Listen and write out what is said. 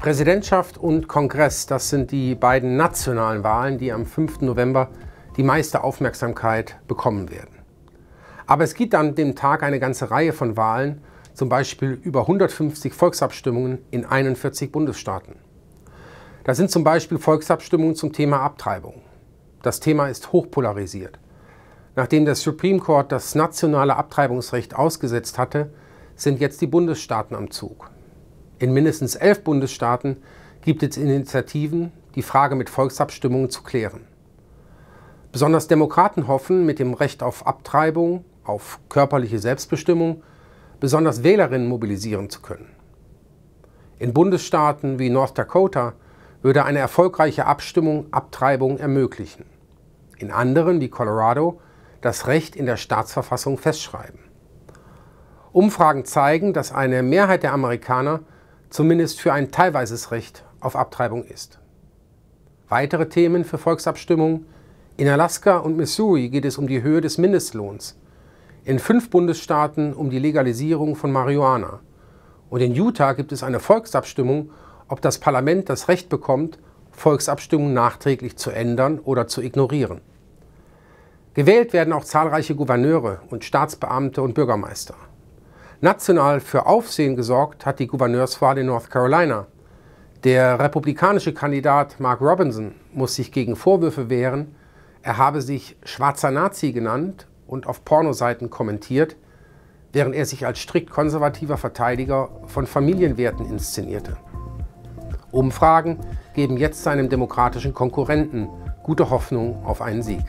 Präsidentschaft und Kongress, das sind die beiden nationalen Wahlen, die am 5. November die meiste Aufmerksamkeit bekommen werden. Aber es gibt an dem Tag eine ganze Reihe von Wahlen, zum Beispiel über 150 Volksabstimmungen in 41 Bundesstaaten. Da sind zum Beispiel Volksabstimmungen zum Thema Abtreibung. Das Thema ist hochpolarisiert. Nachdem der Supreme Court das nationale Abtreibungsrecht ausgesetzt hatte, sind jetzt die Bundesstaaten am Zug. In mindestens elf Bundesstaaten gibt es Initiativen, die Frage mit Volksabstimmungen zu klären. Besonders Demokraten hoffen, mit dem Recht auf Abtreibung, auf körperliche Selbstbestimmung, besonders Wählerinnen mobilisieren zu können. In Bundesstaaten wie North Dakota würde eine erfolgreiche Abstimmung Abtreibung ermöglichen. In anderen wie Colorado das Recht in der Staatsverfassung festschreiben. Umfragen zeigen, dass eine Mehrheit der Amerikaner zumindest für ein teilweises Recht auf Abtreibung ist. Weitere Themen für Volksabstimmungen. In Alaska und Missouri geht es um die Höhe des Mindestlohns, in fünf Bundesstaaten um die Legalisierung von Marihuana und in Utah gibt es eine Volksabstimmung, ob das Parlament das Recht bekommt, Volksabstimmungen nachträglich zu ändern oder zu ignorieren. Gewählt werden auch zahlreiche Gouverneure und Staatsbeamte und Bürgermeister. National für Aufsehen gesorgt hat die Gouverneurswahl in North Carolina. Der republikanische Kandidat Mark Robinson muss sich gegen Vorwürfe wehren, er habe sich schwarzer Nazi genannt und auf Pornoseiten kommentiert, während er sich als strikt konservativer Verteidiger von Familienwerten inszenierte. Umfragen geben jetzt seinem demokratischen Konkurrenten gute Hoffnung auf einen Sieg.